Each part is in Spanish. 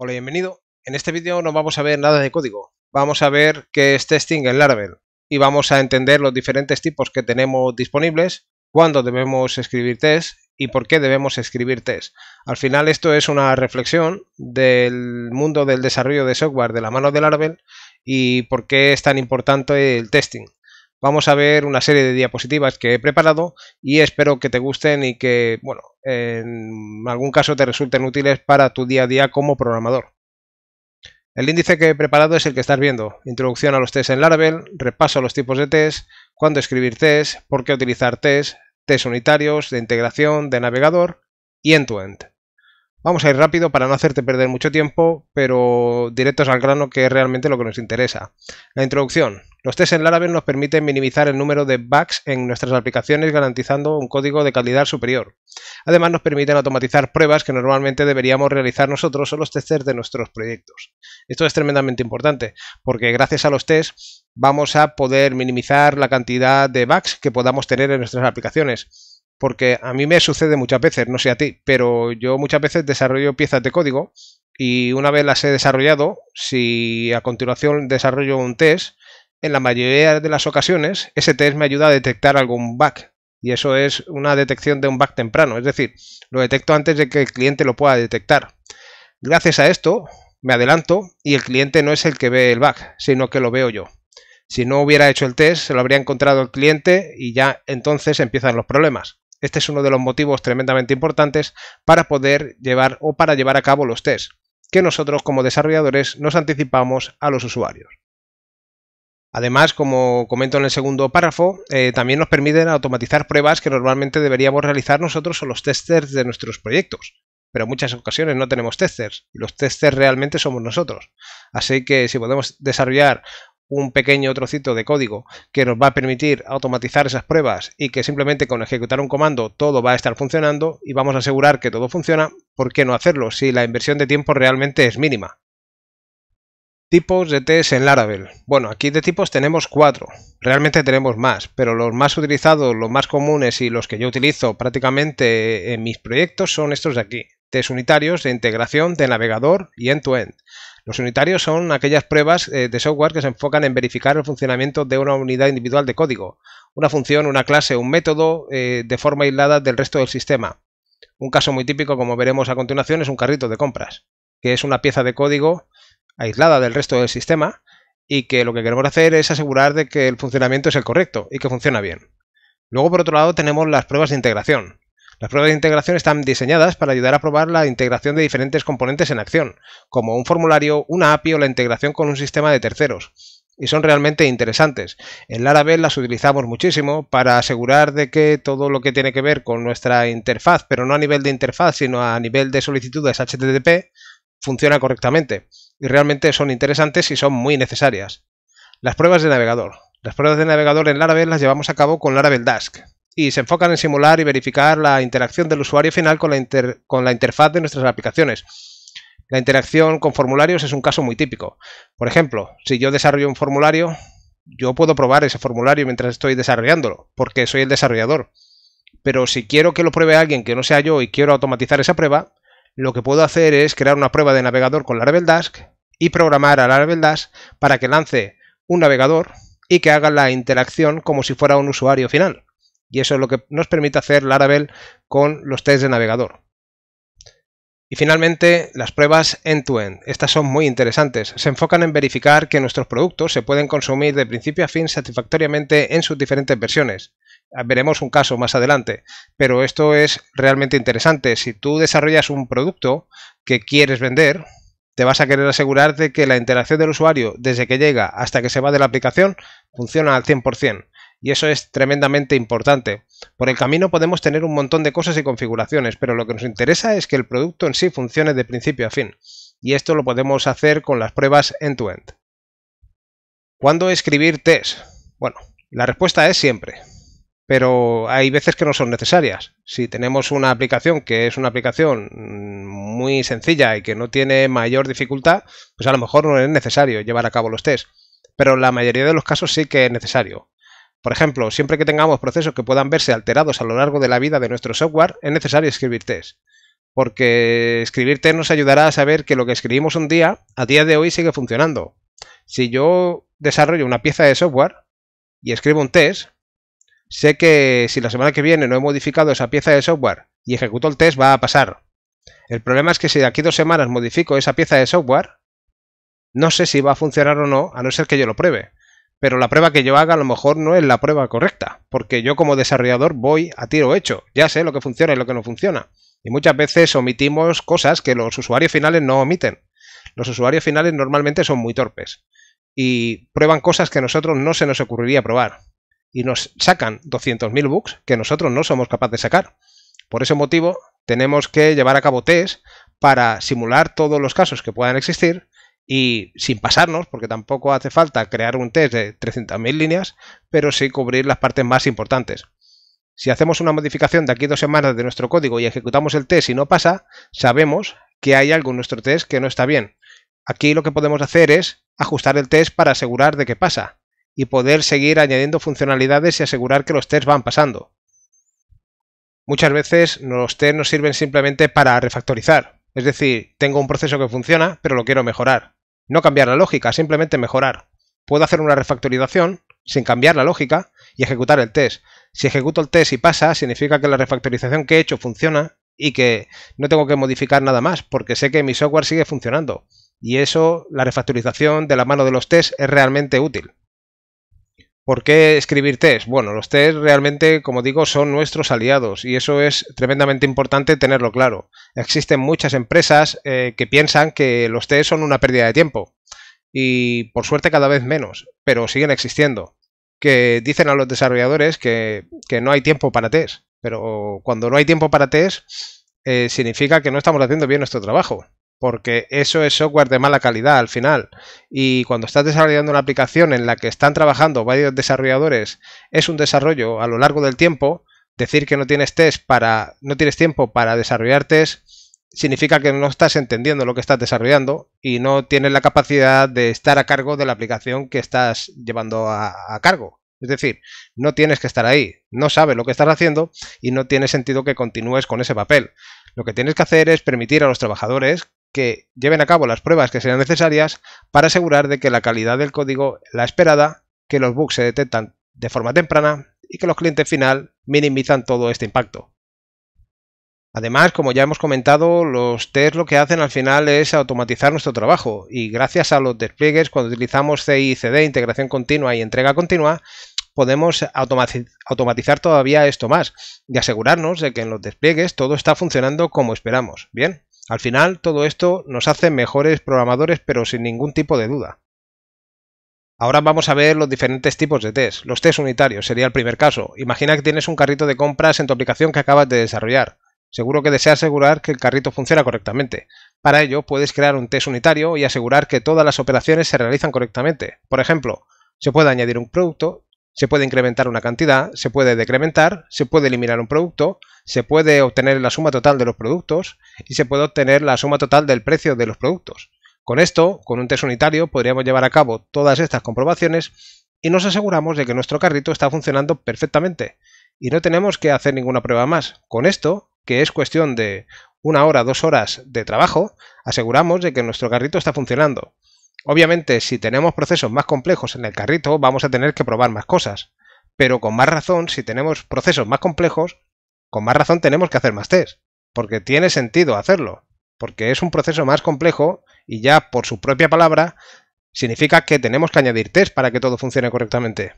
Hola, bienvenido. En este vídeo no vamos a ver nada de código. Vamos a ver qué es testing en Laravel y vamos a entender los diferentes tipos que tenemos disponibles, cuándo debemos escribir test y por qué debemos escribir test. Al final esto es una reflexión del mundo del desarrollo de software de la mano de Laravel y por qué es tan importante el testing vamos a ver una serie de diapositivas que he preparado y espero que te gusten y que, bueno, en algún caso te resulten útiles para tu día a día como programador. El índice que he preparado es el que estás viendo. Introducción a los tests en Laravel, repaso a los tipos de test, cuándo escribir test, por qué utilizar test, test unitarios, de integración, de navegador y end-to-end. end to end Vamos a ir rápido para no hacerte perder mucho tiempo, pero directos al grano que es realmente lo que nos interesa. La introducción. Los tests en Laravel nos permiten minimizar el número de bugs en nuestras aplicaciones garantizando un código de calidad superior. Además nos permiten automatizar pruebas que normalmente deberíamos realizar nosotros o los testers de nuestros proyectos. Esto es tremendamente importante porque gracias a los tests vamos a poder minimizar la cantidad de bugs que podamos tener en nuestras aplicaciones porque a mí me sucede muchas veces, no sé a ti, pero yo muchas veces desarrollo piezas de código y una vez las he desarrollado, si a continuación desarrollo un test, en la mayoría de las ocasiones ese test me ayuda a detectar algún bug y eso es una detección de un bug temprano, es decir, lo detecto antes de que el cliente lo pueda detectar. Gracias a esto me adelanto y el cliente no es el que ve el bug, sino que lo veo yo. Si no hubiera hecho el test, se lo habría encontrado el cliente y ya entonces empiezan los problemas. Este es uno de los motivos tremendamente importantes para poder llevar o para llevar a cabo los tests, que nosotros como desarrolladores nos anticipamos a los usuarios. Además, como comento en el segundo párrafo, eh, también nos permiten automatizar pruebas que normalmente deberíamos realizar nosotros o los testers de nuestros proyectos. Pero en muchas ocasiones no tenemos testers y los testers realmente somos nosotros. Así que si podemos desarrollar un pequeño trocito de código que nos va a permitir automatizar esas pruebas y que simplemente con ejecutar un comando todo va a estar funcionando y vamos a asegurar que todo funciona, ¿por qué no hacerlo si la inversión de tiempo realmente es mínima? Tipos de test en Laravel. Bueno, aquí de tipos tenemos cuatro. Realmente tenemos más, pero los más utilizados, los más comunes y los que yo utilizo prácticamente en mis proyectos son estos de aquí. Test unitarios de integración de navegador y end-to-end. end to end end los unitarios son aquellas pruebas eh, de software que se enfocan en verificar el funcionamiento de una unidad individual de código, una función, una clase, un método, eh, de forma aislada del resto del sistema. Un caso muy típico, como veremos a continuación, es un carrito de compras, que es una pieza de código aislada del resto del sistema y que lo que queremos hacer es asegurar de que el funcionamiento es el correcto y que funciona bien. Luego, por otro lado, tenemos las pruebas de integración, las pruebas de integración están diseñadas para ayudar a probar la integración de diferentes componentes en acción, como un formulario, una API o la integración con un sistema de terceros. Y son realmente interesantes. En Laravel las utilizamos muchísimo para asegurar de que todo lo que tiene que ver con nuestra interfaz, pero no a nivel de interfaz, sino a nivel de solicitudes HTTP, funciona correctamente. Y realmente son interesantes y son muy necesarias. Las pruebas de navegador. Las pruebas de navegador en Laravel las llevamos a cabo con Laravel Dask, y se enfocan en simular y verificar la interacción del usuario final con la, interfaz de nuestras aplicaciones. La interacción con formularios es un caso muy típico. Por ejemplo, si yo desarrollo un formulario, yo puedo probar ese formulario mientras estoy desarrollándolo, porque soy el desarrollador. Pero si quiero que lo pruebe alguien que no sea yo y quiero automatizar esa prueba, lo que puedo hacer es crear una prueba de navegador con Laravel Dask y programar a Laravel Dask para que lance un navegador y que haga la interacción como si fuera un usuario final. Y eso es lo que nos permite hacer Laravel con los test de navegador. Y finalmente, las pruebas end-to-end. -end. Estas son muy interesantes. Se enfocan en verificar que nuestros productos se pueden consumir de principio a fin satisfactoriamente en sus diferentes versiones. Ah, veremos un caso más adelante, pero esto es realmente interesante. Si tú desarrollas un producto que quieres vender, te vas a querer asegurar de que la interacción del usuario desde que llega hasta que se va de la aplicación funciona al 100% y eso es tremendamente importante. Por el camino podemos tener un montón de cosas y configuraciones, pero lo que nos interesa es que el producto en sí funcione de principio a fin, y esto lo podemos hacer con las pruebas end-to-end. -end. to end cuándo escribir test? Bueno, la respuesta es siempre, pero hay veces que no son necesarias. Si tenemos una aplicación que es una aplicación mm, muy sencilla y que no tiene mayor dificultad, pues a lo mejor no es necesario llevar a cabo los tests pero la mayoría de los casos sí que es necesario. Por ejemplo, siempre que tengamos procesos que puedan verse alterados a lo largo de la vida de nuestro software, es necesario escribir test. Porque escribir test nos ayudará a saber que lo que escribimos un día, a día de hoy sigue funcionando. Si yo desarrollo una pieza de software y escribo un test, sé que si la semana que viene no he modificado esa pieza de software y ejecuto el test, va a pasar. El problema es que si de aquí dos semanas modifico esa pieza de software, no sé si va a funcionar o no, a no ser que yo lo pruebe pero la prueba que yo haga a lo mejor no es la prueba correcta, porque yo como desarrollador voy a tiro hecho, ya sé lo que funciona y lo que no funciona. Y muchas veces omitimos cosas que los usuarios finales no omiten. Los usuarios finales normalmente son muy torpes y prueban cosas que a nosotros no se nos ocurriría probar. Y nos sacan 200.000 bugs que nosotros no somos capaces de sacar. Por ese motivo, tenemos que llevar a cabo test para simular todos los casos que puedan existir y sin pasarnos, porque tampoco hace falta crear un test de 300.000 líneas, pero sí cubrir las partes más importantes. Si hacemos una modificación de aquí dos semanas de nuestro código y ejecutamos el test y no pasa, sabemos que hay algo en nuestro test que no está bien. Aquí lo que podemos hacer es ajustar el test para asegurar de que pasa y poder seguir añadiendo funcionalidades y asegurar que los tests van pasando. Muchas veces los tests nos sirven simplemente para refactorizar, es decir, tengo un proceso que funciona, pero lo quiero mejorar. No cambiar la lógica, simplemente mejorar. Puedo hacer una refactorización sin cambiar la lógica y ejecutar el test. Si ejecuto el test y pasa, significa que la refactorización que he hecho funciona y que no tengo que modificar nada más porque sé que mi software sigue funcionando. Y eso, la refactorización de la mano de los tests, es realmente útil. ¿Por qué escribir test? Bueno, los test realmente, como digo, son nuestros aliados y eso es tremendamente importante tenerlo claro. Existen muchas empresas eh, que piensan que los test son una pérdida de tiempo y por suerte cada vez menos, pero siguen existiendo. Que dicen a los desarrolladores que, no hay tiempo para test, pero cuando no hay tiempo para test eh, significa que no estamos haciendo bien nuestro trabajo porque eso es software de mala calidad al final. Y cuando estás desarrollando una aplicación en la que están trabajando varios desarrolladores, es un desarrollo a lo largo del tiempo. Decir que no tienes test para no tienes tiempo para desarrollar test significa que no estás entendiendo lo que estás desarrollando y no tienes la capacidad de estar a cargo de la aplicación que estás llevando a, a cargo. Es decir, no tienes que estar ahí, no sabes lo que estás haciendo y no tiene sentido que continúes con ese papel. Lo que tienes que hacer es permitir a los trabajadores que lleven a cabo las pruebas que sean necesarias para asegurar de que la calidad del código la esperada, que los bugs se detectan de forma temprana y que los clientes final minimizan todo este impacto. Además, como ya hemos comentado, los test lo que hacen al final es automatizar nuestro trabajo y gracias a los despliegues cuando utilizamos CI, CD, integración continua y entrega continua, podemos automatizar todavía esto más y asegurarnos de que en los despliegues todo está funcionando como esperamos. Bien. Al final, todo esto nos hace mejores programadores, pero sin ningún tipo de duda. Ahora vamos a ver los diferentes tipos de test. Los test unitarios sería el primer caso. Imagina que tienes un carrito de compras en tu aplicación que acabas de desarrollar. Seguro que deseas asegurar que el carrito funciona correctamente. Para ello, puedes crear un test unitario y asegurar que todas las operaciones se realizan correctamente. Por ejemplo, se puede añadir un producto se puede incrementar una cantidad, se puede decrementar, se puede eliminar un producto, se puede obtener la suma total de los productos y se puede obtener la suma total del precio de los productos. Con esto, con un test unitario, podríamos llevar a cabo todas estas comprobaciones y nos aseguramos de que nuestro carrito está funcionando perfectamente y no tenemos que hacer ninguna prueba más. Con esto, que es cuestión de una hora, dos horas de trabajo, aseguramos de que nuestro carrito está funcionando. Obviamente, si tenemos procesos más complejos en el carrito, vamos a tener que probar más cosas. Pero con más razón, si tenemos procesos más complejos, con más razón tenemos que hacer más test. Porque tiene sentido hacerlo. Porque es un proceso más complejo y ya por su propia palabra significa que tenemos que añadir test para que todo funcione correctamente.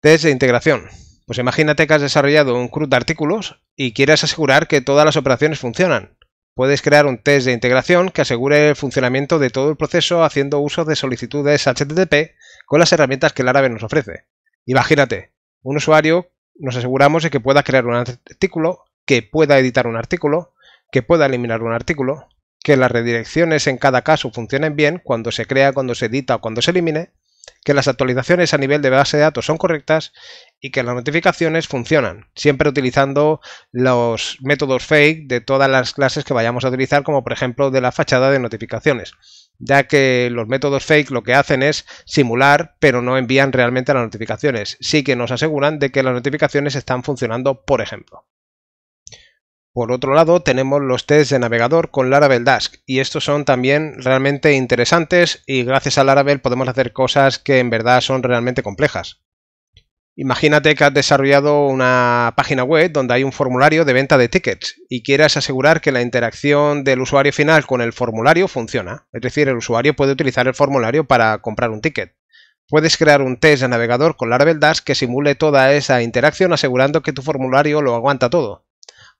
Test de integración. Pues imagínate que has desarrollado un CRUD de artículos y quieres asegurar que todas las operaciones funcionan. Puedes crear un test de integración que asegure el funcionamiento de todo el proceso haciendo uso de solicitudes HTTP con las herramientas que el árabe nos ofrece. Imagínate, un usuario nos aseguramos de que pueda crear un artículo, que pueda editar un artículo, que pueda eliminar un artículo, que las redirecciones en cada caso funcionen bien cuando se crea, cuando se edita o cuando se elimine, que las actualizaciones a nivel de base de datos son correctas y que las notificaciones funcionan, siempre utilizando los métodos fake de todas las clases que vayamos a utilizar, como por ejemplo de la fachada de notificaciones, ya que los métodos fake lo que hacen es simular, pero no envían realmente las notificaciones, sí que nos aseguran de que las notificaciones están funcionando, por ejemplo. Por otro lado, tenemos los tests de navegador con Laravel Dask y estos son también realmente interesantes y gracias a Laravel podemos hacer cosas que en verdad son realmente complejas. Imagínate que has desarrollado una página web donde hay un formulario de venta de tickets y quieras asegurar que la interacción del usuario final con el formulario funciona. Es decir, el usuario puede utilizar el formulario para comprar un ticket. Puedes crear un test de navegador con Laravel Dask que simule toda esa interacción asegurando que tu formulario lo aguanta todo.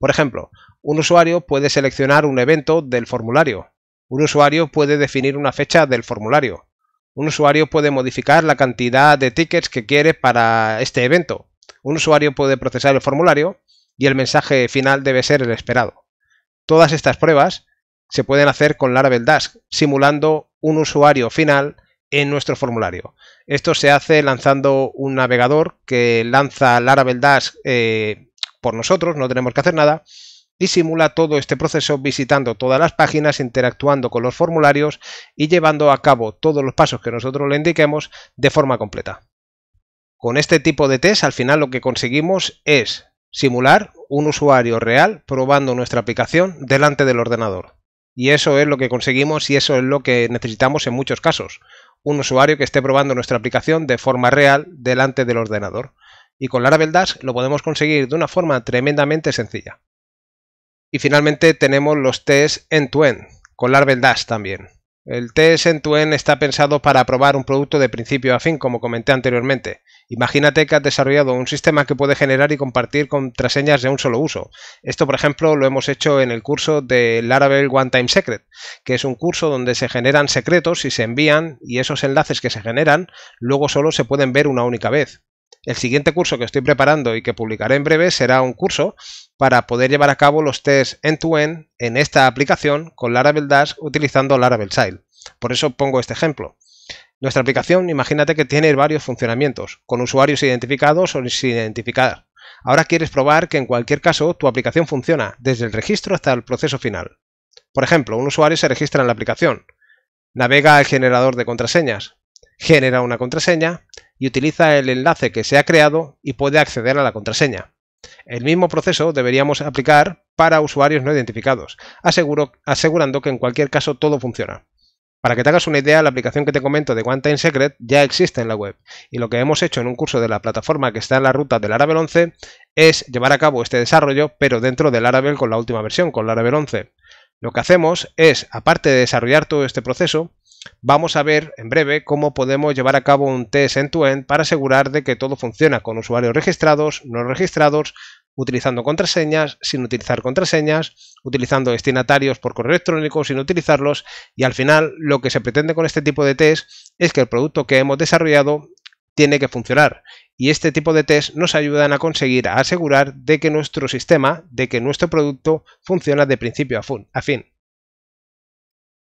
Por ejemplo, un usuario puede seleccionar un evento del formulario. Un usuario puede definir una fecha del formulario. Un usuario puede modificar la cantidad de tickets que quiere para este evento. Un usuario puede procesar el formulario y el mensaje final debe ser el esperado. Todas estas pruebas se pueden hacer con Laravel Dask, simulando un usuario final en nuestro formulario. Esto se hace lanzando un navegador que lanza Laravel Dask eh, por nosotros, no tenemos que hacer nada, y simula todo este proceso visitando todas las páginas, interactuando con los formularios y llevando a cabo todos los pasos que nosotros le indiquemos de forma completa. Con este tipo de test al final lo que conseguimos es simular un usuario real probando nuestra aplicación delante del ordenador. Y eso es lo que conseguimos y eso es lo que necesitamos en muchos casos, un usuario que esté probando nuestra aplicación de forma real delante del ordenador y con Laravel Dash lo podemos conseguir de una forma tremendamente sencilla. Y finalmente tenemos los tests end to con Laravel Dash también. El test end to está pensado para probar un producto de principio a fin, como comenté anteriormente. Imagínate que has desarrollado un sistema que puede generar y compartir contraseñas de un solo uso. Esto, por ejemplo, lo hemos hecho en el curso de Laravel One Time Secret, que es un curso donde se generan secretos y se envían, y esos enlaces que se generan luego solo se pueden ver una única vez. El siguiente curso que estoy preparando y que publicaré en breve será un curso para poder llevar a cabo los tests end-to-end en esta aplicación con Laravel Dash utilizando Laravel Child. Por eso pongo este ejemplo. Nuestra aplicación, imagínate que tiene varios funcionamientos, con usuarios identificados o sin identificar. Ahora quieres probar que en cualquier caso tu aplicación funciona, desde el registro hasta el proceso final. Por ejemplo, un usuario se registra en la aplicación, navega al generador de contraseñas, genera una contraseña, y utiliza el enlace que se ha creado y puede acceder a la contraseña. El mismo proceso deberíamos aplicar para usuarios no identificados, asegurando que en cualquier caso todo funciona. Para que te hagas una idea, la aplicación que te comento de One Time Secret ya existe en la web y lo que hemos hecho en un curso de la plataforma que está en la ruta del Laravel 11 es llevar a cabo este desarrollo pero dentro del Laravel con la última versión, con Laravel 11. Lo que hacemos es, aparte de desarrollar todo este proceso, vamos a ver en breve cómo podemos llevar a cabo un test end-to-end para asegurar de que todo funciona con usuarios registrados, no registrados, utilizando contraseñas, sin utilizar contraseñas, utilizando destinatarios por correo electrónico, sin utilizarlos, y al final lo que se pretende con este tipo de test es que el producto que hemos desarrollado tiene que funcionar. Y este tipo de test nos ayudan a conseguir asegurar de que nuestro sistema, de que nuestro producto funciona de principio a fin.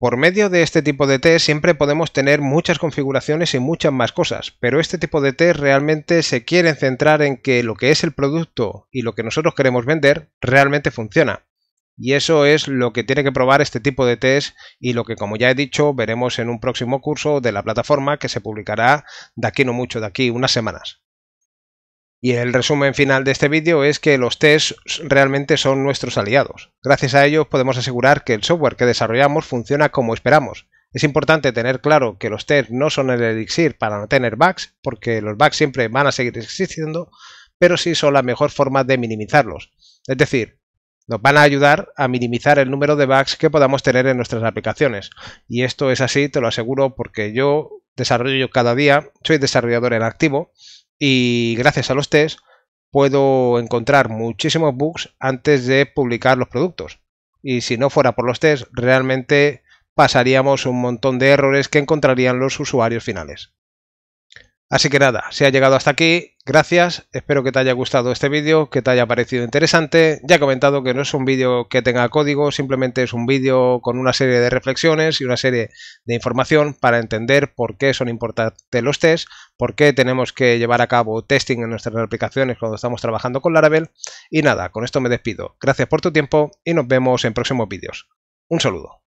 Por medio de este tipo de test siempre podemos tener muchas configuraciones y muchas más cosas, pero este tipo de test realmente se quiere centrar en que lo que es el producto y lo que nosotros queremos vender realmente funciona. Y eso es lo que tiene que probar este tipo de test y lo que, como ya he dicho, veremos en un próximo curso de la plataforma que se publicará de aquí no mucho, de aquí unas semanas. Y el resumen final de este vídeo es que los tests realmente son nuestros aliados. Gracias a ellos podemos asegurar que el software que desarrollamos funciona como esperamos. Es importante tener claro que los tests no son el elixir para no tener bugs, porque los bugs siempre van a seguir existiendo, pero sí son la mejor forma de minimizarlos. Es decir, nos van a ayudar a minimizar el número de bugs que podamos tener en nuestras aplicaciones. Y esto es así, te lo aseguro, porque yo desarrollo cada día, soy desarrollador en activo y gracias a los test puedo encontrar muchísimos bugs antes de publicar los productos. Y si no fuera por los tests, realmente pasaríamos un montón de errores que encontrarían los usuarios finales. Así que nada, si ha llegado hasta aquí, gracias, espero que te haya gustado este vídeo, que te haya parecido interesante. Ya he comentado que no es un vídeo que tenga código, simplemente es un vídeo con una serie de reflexiones y una serie de información para entender por qué son importantes los tests, por qué tenemos que llevar a cabo testing en nuestras aplicaciones cuando estamos trabajando con Laravel. Y nada, con esto me despido. Gracias por tu tiempo y nos vemos en próximos vídeos. Un saludo.